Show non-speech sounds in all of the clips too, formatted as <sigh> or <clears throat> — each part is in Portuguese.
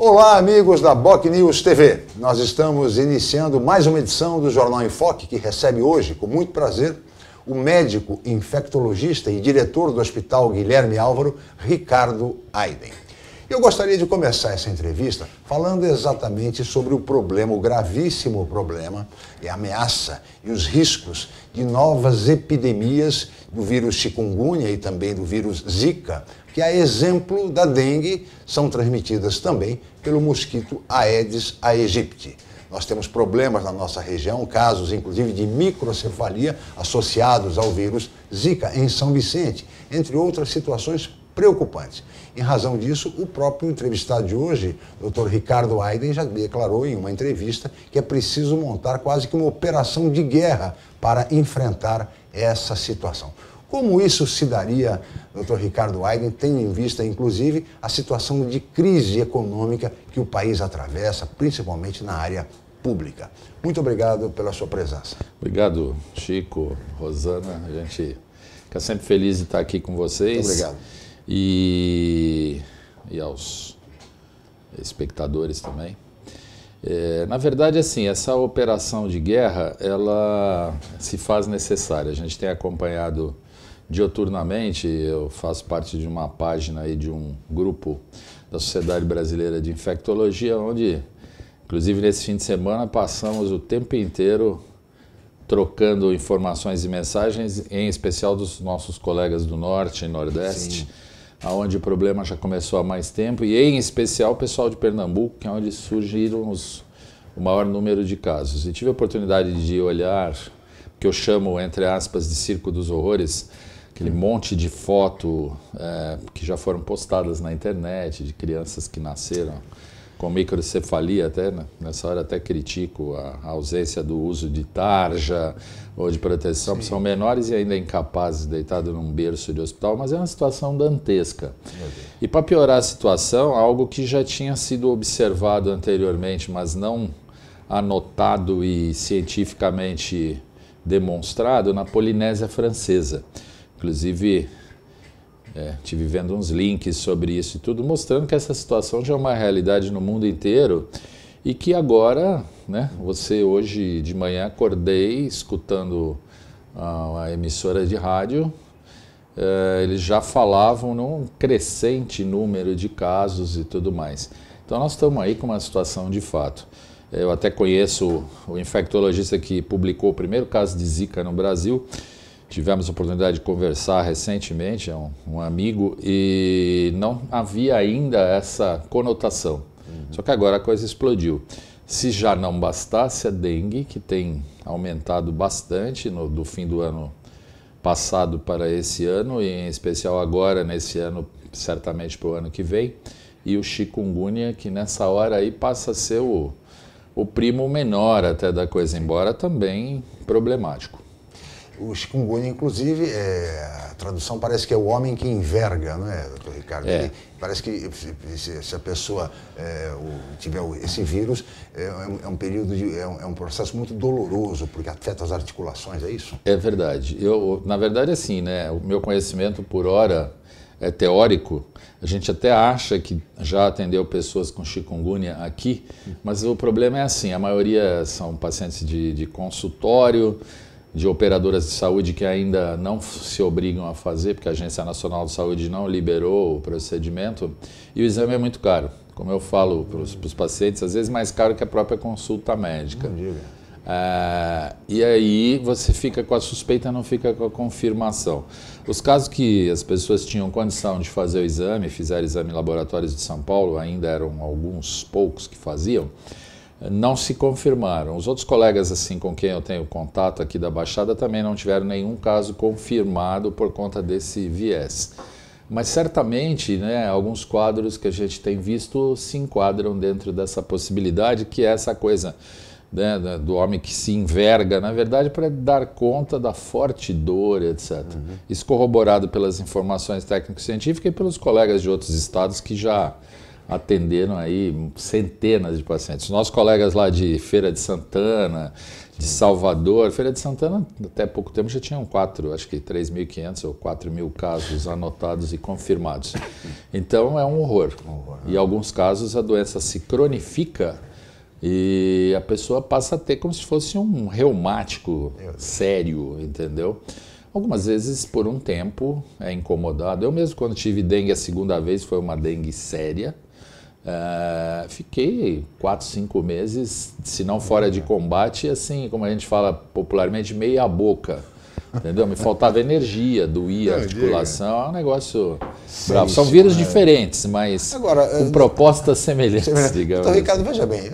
Olá, amigos da Boc News TV. Nós estamos iniciando mais uma edição do Jornal em Foque, que recebe hoje, com muito prazer, o médico infectologista e diretor do Hospital Guilherme Álvaro, Ricardo Aiden. Eu gostaria de começar essa entrevista falando exatamente sobre o problema, o gravíssimo problema e a ameaça e os riscos de novas epidemias do vírus chikungunya e também do vírus Zika que, a exemplo da dengue, são transmitidas também pelo mosquito Aedes aegypti. Nós temos problemas na nossa região, casos inclusive de microcefalia associados ao vírus Zika em São Vicente, entre outras situações preocupantes. Em razão disso, o próprio entrevistado de hoje, Dr. Ricardo Aiden, já declarou em uma entrevista que é preciso montar quase que uma operação de guerra para enfrentar essa situação. Como isso se daria, doutor Ricardo Aiden, tendo em vista, inclusive, a situação de crise econômica que o país atravessa, principalmente na área pública? Muito obrigado pela sua presença. Obrigado, Chico, Rosana. A gente fica sempre feliz de estar aqui com vocês. Muito obrigado. E, e aos espectadores também. É, na verdade, assim, essa operação de guerra, ela se faz necessária. A gente tem acompanhado Dioturnamente, eu faço parte de uma página aí de um grupo da Sociedade Brasileira de Infectologia, onde, inclusive nesse fim de semana, passamos o tempo inteiro trocando informações e mensagens, em especial dos nossos colegas do Norte e Nordeste, onde o problema já começou há mais tempo, e em especial o pessoal de Pernambuco, que é onde surgiram os, o maior número de casos. E tive a oportunidade de olhar, que eu chamo, entre aspas, de circo dos horrores, aquele monte de foto é, que já foram postadas na internet de crianças que nasceram com microcefalia, até né? nessa hora até critico a, ausência do uso de tarja ou de proteção, Sim. porque são menores e ainda incapazes, deitados num berço de hospital, mas é uma situação dantesca. E para piorar a situação, algo que já tinha sido observado anteriormente, mas não anotado e cientificamente demonstrado na Polinésia Francesa. Inclusive, é, tive vendo uns links sobre isso e tudo, mostrando que essa situação já é uma realidade no mundo inteiro e que agora, né, você hoje de manhã acordei escutando a, a emissora de rádio, é, eles já falavam num crescente número de casos e tudo mais. Então nós estamos aí com uma situação de fato. Eu até conheço o infectologista que publicou o primeiro caso de Zika no Brasil, tivemos a oportunidade de conversar recentemente, é um, um amigo, e não havia ainda essa conotação. Uhum. Só que agora a coisa explodiu. Se já não bastasse a dengue, que tem aumentado bastante no, do fim do ano passado para esse ano, e em especial agora, nesse ano, certamente para o ano que vem, e o chikungunya, que nessa hora aí passa a ser o, o primo menor até da coisa, embora também problemático. O chikungunya, inclusive, é, a tradução parece que é o homem que enverga, não é, doutor Ricardo? É. Ele, parece que se, se a pessoa é, o, tiver esse vírus, é, é, é, um período, de, é um, é, um, processo muito doloroso, porque afeta as articulações, é isso? É verdade. Eu, na verdade, assim, né, o meu conhecimento por hora é teórico, a gente até acha que já atendeu pessoas com chikungunya aqui, mas o problema é assim, a maioria são pacientes de, de consultório, de operadoras de saúde que ainda não se obrigam a fazer, porque a Agência Nacional de Saúde não liberou o procedimento, e o exame é muito caro. Como eu falo para os pacientes, às vezes mais caro que a própria consulta médica. Ah, e aí você fica com a suspeita, não fica com a confirmação. Os casos que as pessoas tinham condição de fazer o exame, fizeram exame em laboratórios de São Paulo, ainda eram alguns poucos que faziam, não se confirmaram. Os outros colegas assim com quem eu tenho contato aqui da Baixada também não tiveram nenhum caso confirmado por conta desse viés. Mas certamente, né, alguns quadros que a gente tem visto se enquadram dentro dessa possibilidade que é essa coisa né, do homem que se enverga, na verdade, para dar conta da forte dor, etc. Uhum. Isso corroborado pelas informações técnico-científicas e pelos colegas de outros estados que já atenderam aí centenas de pacientes. Nossos colegas lá de Feira de Santana, de Salvador, Feira de Santana, até pouco tempo já tinham quatro, acho que 3.500 ou 4.000 casos anotados e confirmados. <laughs> Então é um horror. Né? E alguns casos a doença se cronifica e a pessoa passa a ter como se fosse um reumático sério, entendeu? Algumas vezes por um tempo é incomodado. Eu mesmo quando tive dengue a segunda vez foi uma dengue séria, Uh, fiquei quatro, cinco meses, se não fora de combate, assim, como a gente fala popularmente, meia boca. Entendeu? Me faltava energia, doía articulação, é um negócio Sim, bravo. São vírus é. diferentes, mas Agora, com eh, propostas semelhantes, então, digamos. Então, Ricardo, assim. veja bem,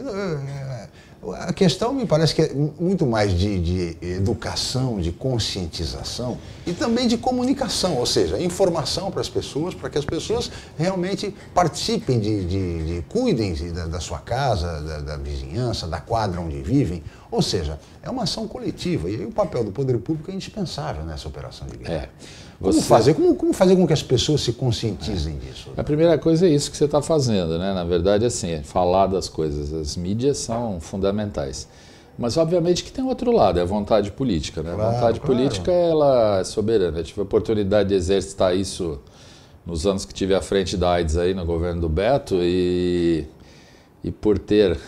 a questão me parece que é muito mais de, de educação, de conscientização e também de comunicação, ou seja, informação para as pessoas, para que as pessoas realmente participem de, de, de cuidem da, da, sua casa, da, da vizinhança, da quadra onde vivem. Ou seja, é uma ação coletiva e aí o papel do poder público é indispensável nessa operação de guerra. É. Como, fazer, como, como, fazer com que as pessoas se conscientizem é. disso? A primeira coisa é isso que você está fazendo, né? Na verdade, assim, é falar das coisas. As mídias são fundamentais. Mas, obviamente, que tem outro lado, é a vontade política. Né? Claro, a vontade claro. política ela é soberana. Eu tive a oportunidade de exercitar isso nos anos que tive à frente da AIDS aí no governo do Beto e, e por ter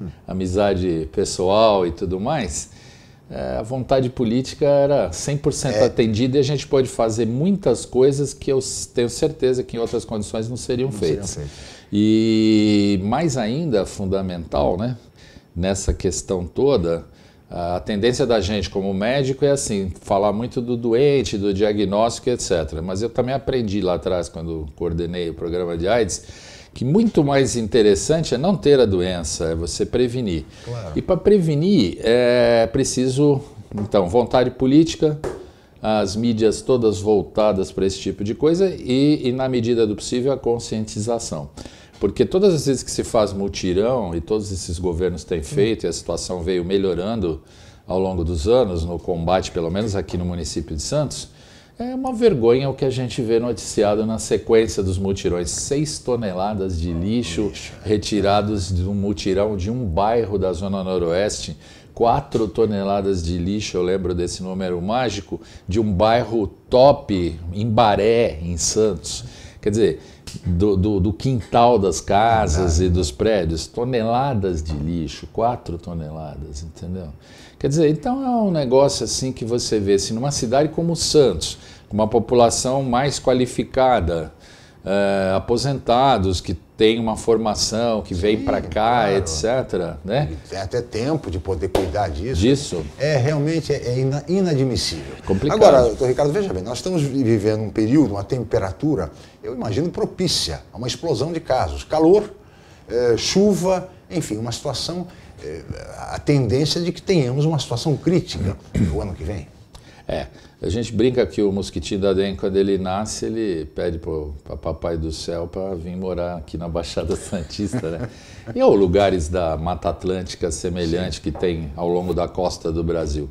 hum. amizade pessoal e tudo mais, é, a vontade política era 100% é. atendida e a gente pode fazer muitas coisas que eu tenho certeza que em outras condições não seriam não feitas. Seriam e mais ainda, fundamental, né, nessa questão toda, a tendência da gente como médico é assim, falar muito do doente, do diagnóstico, etc. Mas eu também aprendi lá atrás, quando coordenei o programa de AIDS, que muito mais interessante é não ter a doença, é você prevenir. Claro. E para prevenir é preciso, então, vontade política, as mídias todas voltadas para esse tipo de coisa e, e, na medida do possível, a conscientização. Porque todas as vezes que se faz mutirão e todos esses governos têm feito, e a situação veio melhorando ao longo dos anos no combate, pelo menos aqui no município de Santos, é uma vergonha o que a gente vê noticiado na sequência dos mutirões. Seis toneladas de lixo retirados de um mutirão de um bairro da Zona Noroeste. Quatro toneladas de lixo, eu lembro desse número mágico, de um bairro top, em Baré, em Santos. Quer dizer, do, do, do, quintal das casas e dos prédios, toneladas de lixo, quatro toneladas, entendeu? Quer dizer, então é um negócio assim que você vê, se assim, numa cidade como Santos, uma população mais qualificada, eh, aposentados que tem uma formação, que Sim, para cá, claro. etc. Né? Tem é até tempo de poder cuidar disso. Disso. É realmente é, é inadmissível. Complicado. Agora, doutor Ricardo, veja bem, nós estamos vivendo um período, uma temperatura, eu imagino, propícia a uma explosão de casos. Calor, eh, chuva, enfim, uma situação a tendência é de que tenhamos uma situação crítica no <clears throat> ano que vem. É, a gente brinca que o mosquitinho da dengue, quando ele nasce, ele pede para papai do céu para vir morar aqui na Baixada <laughs> Santista, né? e é ou lugares da Mata Atlântica semelhante que tem ao longo da costa do Brasil.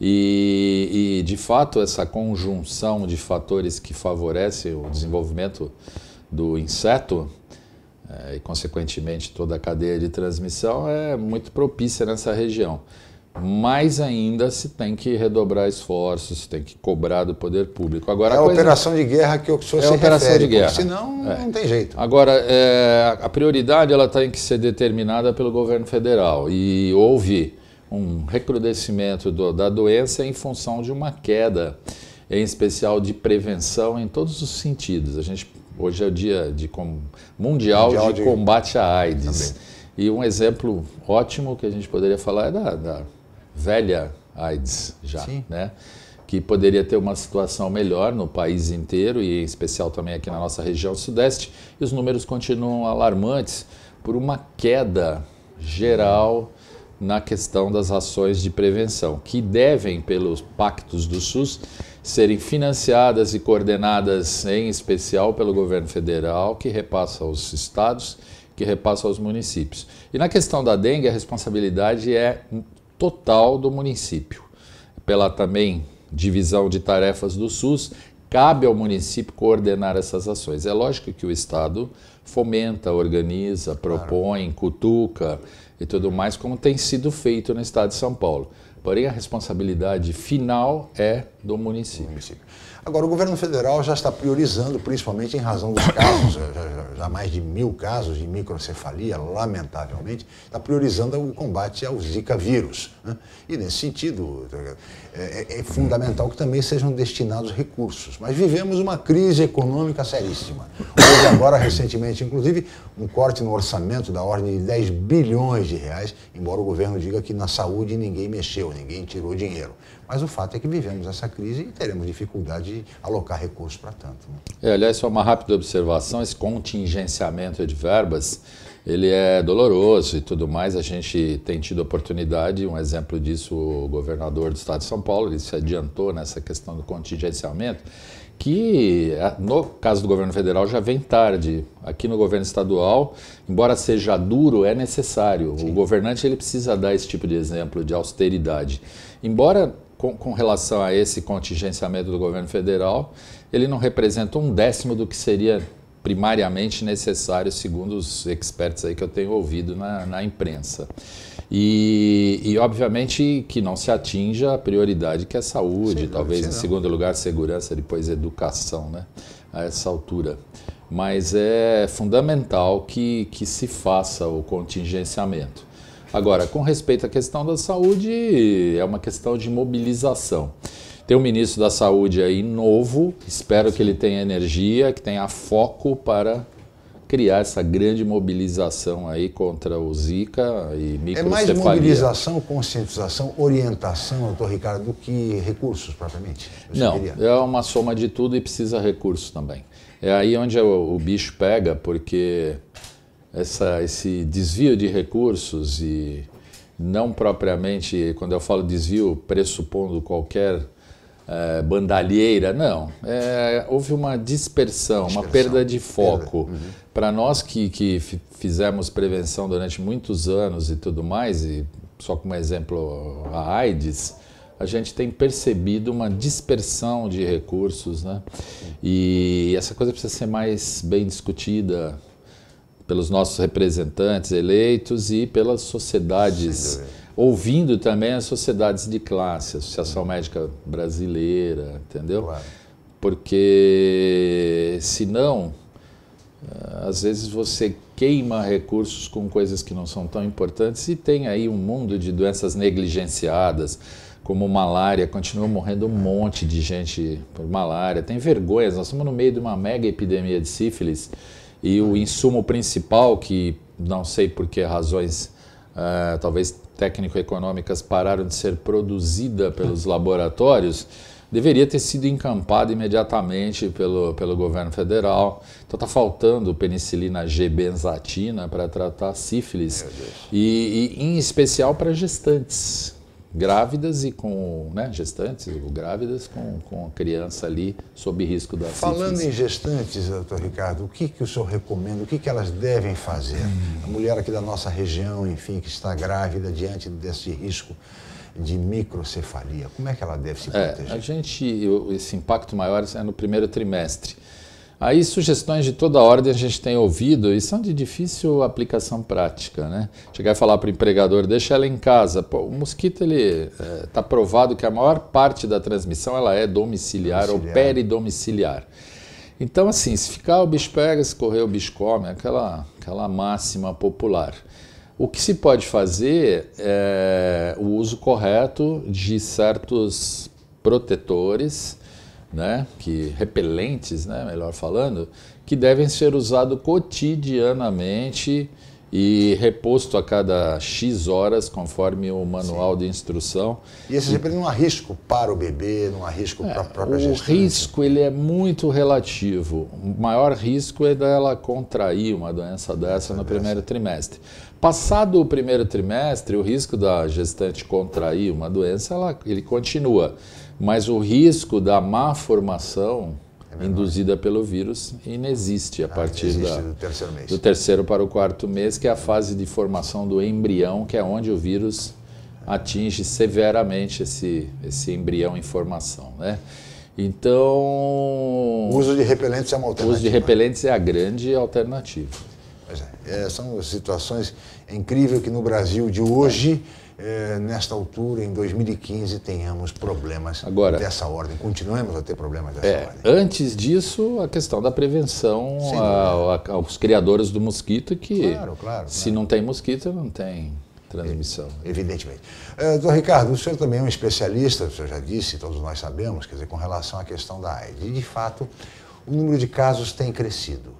E, e, de fato, essa conjunção de fatores que favorece o desenvolvimento do inseto é, e, consequentemente, toda a cadeia de transmissão é muito propícia nessa região. Mais ainda se tem que redobrar esforços, se tem que cobrar do poder público. Agora, é a, coisa... operação de guerra que o senhor é se operação refere, de guerra. senão é. não tem jeito. Agora, é, a prioridade ela tem que ser determinada pelo governo federal e houve um recrudescimento do, da doença em função de uma queda, em especial de prevenção em todos os sentidos. A gente Hoje é o dia de com... mundial, mundial de, de, combate à AIDS. Também. E um exemplo ótimo que a gente poderia falar é da, da velha AIDS já, Sim. né? Que poderia ter uma situação melhor no país inteiro e em especial também aqui na nossa região sudeste. E os números continuam alarmantes por uma queda geral na questão das ações de prevenção, que devem, pelos pactos do SUS, serem financiadas e coordenadas em especial pelo governo federal, que repassa aos estados, que repassa aos municípios. E na questão da dengue, a responsabilidade é total do município. Pela também divisão de tarefas do SUS, cabe ao município coordenar essas ações. É lógico que o Estado fomenta, organiza, propõe, cutuca e tudo mais, como tem sido feito no Estado de São Paulo. Porém, a responsabilidade final é do município. município. Agora, o governo federal já está priorizando, principalmente em razão dos casos, já, já, já mais de mil casos de microcefalia, lamentavelmente, está priorizando o combate ao Zika vírus. Né? E, nesse sentido, é, é, é fundamental que também sejam destinados recursos. Mas vivemos uma crise econômica seríssima. Houve agora, recentemente, inclusive, um corte no orçamento da ordem de 10 bilhões de reais, embora o governo diga que na saúde ninguém mexeu, ninguém tirou dinheiro. Mas o fato é que vivemos essa crise e teremos dificuldade de alocar recursos para tanto. Né? É, aliás, só uma rápida observação: esse contingenciamento de verbas ele é doloroso e tudo mais. A gente tem tido oportunidade, um exemplo disso, o governador do estado de São Paulo, ele se adiantou nessa questão do contingenciamento, que é, no caso do governo federal já vem tarde. Aqui no governo estadual, embora seja duro, é necessário. Sim. O governante ele precisa dar esse tipo de exemplo de austeridade. Embora com, com, relação a esse contingenciamento do governo federal, ele não representa um décimo do que seria primariamente necessário, segundo os expertos aí que eu tenho ouvido na, na imprensa. E, e, obviamente, que não se atinja a prioridade que é saúde, Sim, talvez em segundo lugar segurança, depois educação, né? A essa altura. Mas é fundamental que, que se faça o contingenciamento. Agora, com respeito à questão da saúde, é uma questão de mobilização. Tem um ministro da Saúde aí novo, espero que ele tenha energia, que tenha foco para criar essa grande mobilização aí contra o Zika e microcefalia. É mais mobilização, conscientização, orientação, doutor Ricardo, do que recursos propriamente? Não, queria. é uma soma de tudo e precisa recursos também. É aí onde o, o bicho pega, porque essa, esse desvio de recursos e não propriamente, quando eu falo desvio, pressupondo qualquer é, bandalheira, não. É, houve uma dispersão, dispersão, uma perda de foco. Uhum. Para nós que, que fizemos prevenção durante muitos anos e tudo mais, e só como exemplo a AIDS, a gente tem percebido uma dispersão de recursos, né? E essa coisa precisa ser mais bem discutida, pelos nossos representantes eleitos e pelas sociedades, ouvindo também as sociedades de classe, a Associação Médica Brasileira, entendeu? Claro. Porque senão, eh, às vezes você queima recursos com coisas que não são tão importantes e tem aí um mundo de doenças negligenciadas, como malária, continua morrendo um monte de gente por malária, tem vergonha, nós estamos no meio de uma mega epidemia de sífilis e o insumo principal que não sei por que razões, uh, talvez técnico-econômicas, pararam de ser produzida pelos <laughs> laboratórios, deveria ter sido encampado imediatamente pelo, pelo governo federal. Então está faltando penicilina G-benzatina para tratar sífilis, e, e em especial para gestantes grávidas e com né, gestantes, grávidas com, com a criança ali sob risco da Falando em gestantes, doutor Ricardo, o que, que o senhor recomenda, o que, que elas devem fazer? Hum. A mulher aqui da nossa região, enfim, que está grávida diante desse risco de microcefalia, como é que ela deve se é, proteger? É, a gente, esse impacto maior é no primeiro trimestre. Aí sugestões de toda ordem a gente tem ouvido e são de difícil aplicação prática, né? Chegar e falar para o empregador, deixa ela em casa. Pô, o mosquito, ele está eh, é, provado que a maior parte da transmissão ela é domiciliar, domiciliar. ou peridomiciliar. Então, assim, se ficar o bicho pega, se correr o bicho come, é aquela, aquela máxima popular. O que se pode fazer é o uso correto de certos protetores, né, que repelentes, né, melhor falando, que devem ser usados cotidianamente e reposto a cada X horas, conforme o manual Sim. de instrução. E esses repelentes não há risco para o bebê, não há risco é, para a própria gestante? O risco ele é muito relativo. O maior risco é dela contrair uma doença dessa no primeiro trimestre. Passado o primeiro trimestre, o risco da gestante contrair uma doença, ela, ele continua. Mas o risco da má formação é induzida pelo vírus inexiste a ah, partir ah, da, do, terceiro mês. do terceiro para o quarto mês, que é a fase de formação do embrião, que é onde o vírus atinge severamente esse, esse embrião em formação. Né? Então. O uso de repelentes é uma alternativa. O uso de repelentes é a grande alternativa. É. é, são situações incríveis que no Brasil de hoje. É é, nesta altura, em 2015, tenhamos problemas Agora, dessa ordem, continuemos a ter problemas dessa é, ordem. Antes disso, a questão da prevenção a, a, aos criadores do mosquito, que claro, claro, se claro. não tem mosquito, não tem transmissão. É, evidentemente. É, doutor Ricardo, o senhor também é um especialista, o senhor já disse, todos nós sabemos, quer dizer, com relação à questão da AIDS. E, de fato, o número de casos tem crescido.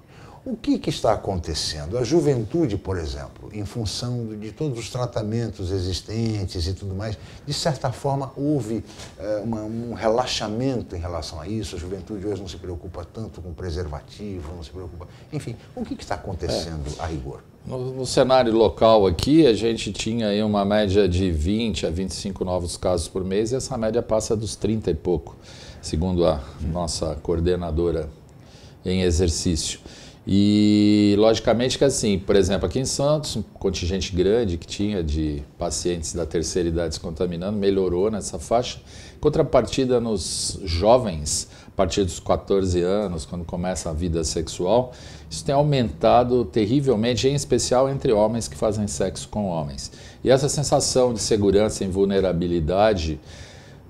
O que, que, está acontecendo? A juventude, por exemplo, em função de todos os tratamentos existentes e tudo mais, de certa forma houve é, uma, um relaxamento em relação a isso. A juventude hoje não se preocupa tanto com preservativo, não se preocupa. Enfim, o que, que está acontecendo é. a rigor? No, no, cenário local aqui, a gente tinha aí uma média de 20 a 25 novos casos por mês e essa média passa dos 30 e pouco, segundo a nossa coordenadora em exercício. E logicamente que assim, por exemplo, aqui em Santos, um contingente grande que tinha de pacientes da terceira idade se contaminando, melhorou nessa faixa. Contrapartida nos jovens, a partir dos 14 anos, quando começa a vida sexual, isso tem aumentado terrivelmente, em especial entre homens que fazem sexo com homens. E essa sensação de segurança e vulnerabilidade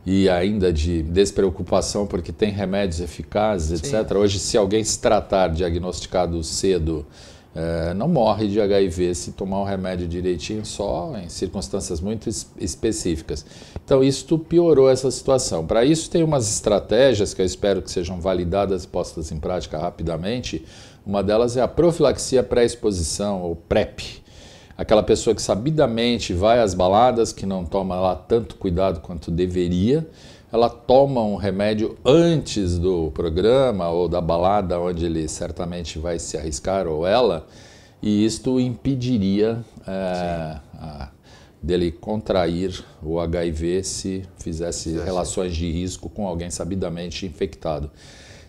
e ainda de despreocupação, porque tem remédios eficazes, Sim. etc. Hoje, se alguém se tratar diagnosticado cedo, é, não morre de HIV se tomar o remédio direitinho, só em circunstâncias muito es específicas. Então, isso piorou essa situação. Para isso, tem umas estratégias que eu espero que sejam validadas e postas em prática rapidamente. Uma delas é a profilaxia pré-exposição, ou PrEP aquela pessoa que sabidamente vai às baladas, que não toma lá tanto cuidado quanto deveria, ela toma um remédio antes do programa ou da balada onde ele certamente vai se arriscar ou ela, e isto impediria é, a, dele contrair o HIV se fizesse Sim. relações de risco com alguém sabidamente infectado.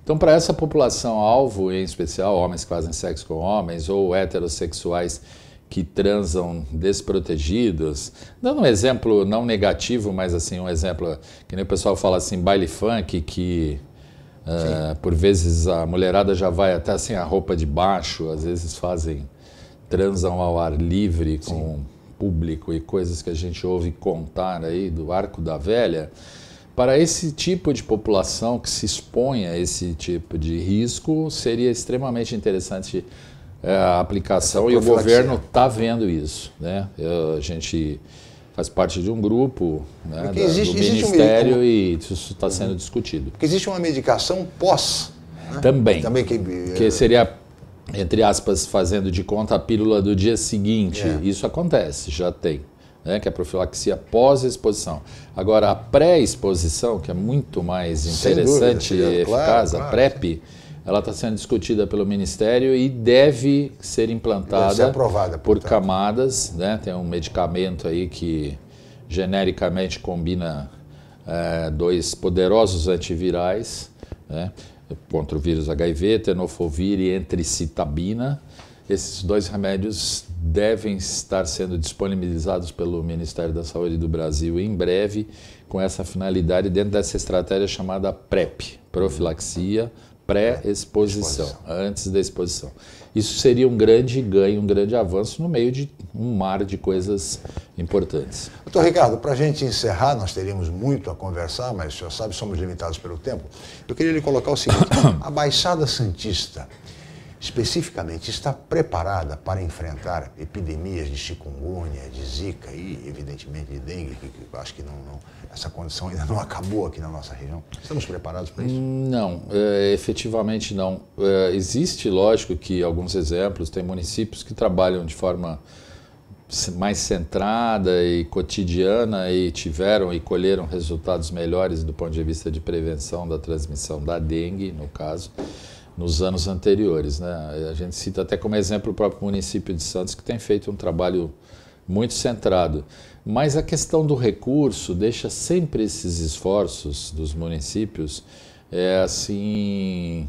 Então, para essa população alvo, em especial homens que fazem sexo com homens ou heterossexuais que transam desprotegidos. Dando um exemplo não negativo, mas assim um exemplo que nem o pessoal fala assim, baile funk, que uh, por vezes a mulherada já vai até sem assim, a roupa de baixo, às vezes fazem transam ao ar livre com Sim. público e coisas que a gente ouve contar aí do arco da velha. Para esse tipo de população que se expõe a esse tipo de risco, seria extremamente interessante é, a aplicação e o governo está vendo isso. Né? Eu, a gente faz parte de um grupo né, da, existe, do Ministério um e isso está sendo discutido. Porque existe uma medicação pós. Né? Também. Também que, que é, seria entre aspas, fazendo de conta a pílula do dia seguinte. É. Isso acontece, já tem. Né, que é a profilaxia pós-exposição. Agora, a pré-exposição, que é muito mais interessante dúvida, e eficaz, claro, a PrEP, ela está sendo discutida pelo Ministério e deve ser implantada deve ser aprovada, por camadas. Né? Tem um medicamento aí que genericamente combina é, dois poderosos antivirais né? contra o vírus HIV, tenofovir e entricitabina. Esses dois remédios devem estar sendo disponibilizados pelo Ministério da Saúde do Brasil em breve, com essa finalidade dentro dessa estratégia chamada PrEP profilaxia, pré-exposição, antes da exposição. Isso seria um grande ganho, um grande avanço no meio de um mar de coisas importantes. Doutor Ricardo, para a gente encerrar, nós teríamos muito a conversar, mas o senhor sabe, somos limitados pelo tempo. Eu queria lhe colocar o seguinte: <coughs> a Baixada Santista especificamente está preparada para enfrentar epidemias de chikungunya, de zika e, evidentemente, de dengue, que, que acho que não, não, essa condição ainda não <laughs> acabou aqui na nossa região? Estamos preparados para isso? Não, é, efetivamente não. É, existe, lógico, que alguns exemplos, tem municípios que trabalham de forma mais centrada e cotidiana e tiveram e colheram resultados melhores do ponto de vista de prevenção da transmissão da dengue, no caso nos anos anteriores. Né? A gente cita até como exemplo o próprio município de Santos, que tem feito um trabalho muito centrado. Mas a questão do recurso deixa sempre esses esforços dos municípios é, assim,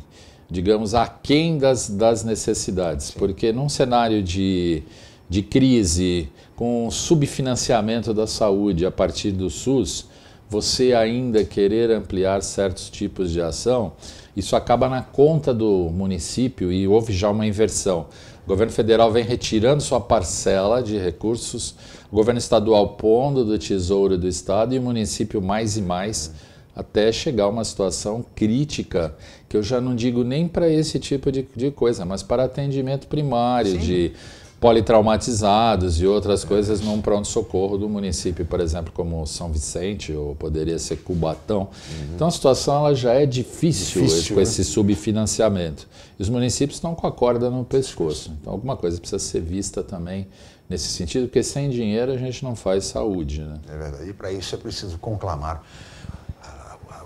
digamos, aquém das, das necessidades, porque num cenário de, de crise, com subfinanciamento da saúde a partir do SUS, você ainda querer ampliar certos tipos de ação, isso acaba na conta do município e houve já uma inversão. O governo federal vem retirando sua parcela de recursos, o governo estadual pondo do tesouro do estado e o município mais e mais até chegar a uma situação crítica, que eu já não digo nem para esse tipo de, de coisa, mas para atendimento primário, Sim. de politraumatizados e outras coisas num pronto-socorro do município, por exemplo, como São Vicente ou poderia ser Cubatão. Uhum. Então a situação ela já é difícil, difícil com né? esse subfinanciamento. E os municípios estão com a corda no pescoço. Então alguma coisa precisa ser vista também nesse sentido, porque sem dinheiro a gente não faz saúde. Né? É verdade. E para isso é preciso conclamar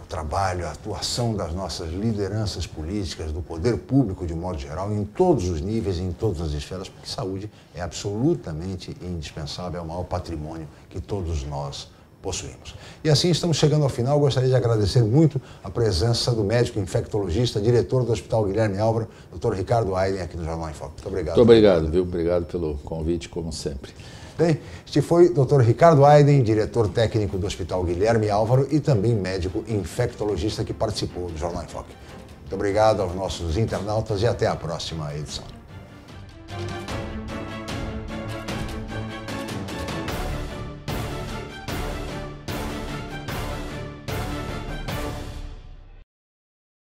o trabalho, a atuação das nossas lideranças políticas, do poder público de modo geral, em todos os níveis, em todas as esferas, porque saúde é absolutamente indispensável, é o maior patrimônio que todos nós possuímos. E assim estamos chegando ao final. Gostaria de agradecer muito a presença do médico infectologista, diretor do Hospital Guilherme Álvaro, doutor Ricardo Aiden, aqui no Jornal em Foco. Muito obrigado. Muito obrigado, viu? Obrigado pelo convite, como sempre. Bem, este foi Dr. Ricardo Aiden, diretor técnico do Hospital Guilherme Álvaro e também médico infectologista que participou do Jornal em Foque. Muito obrigado aos nossos internautas e até a próxima edição.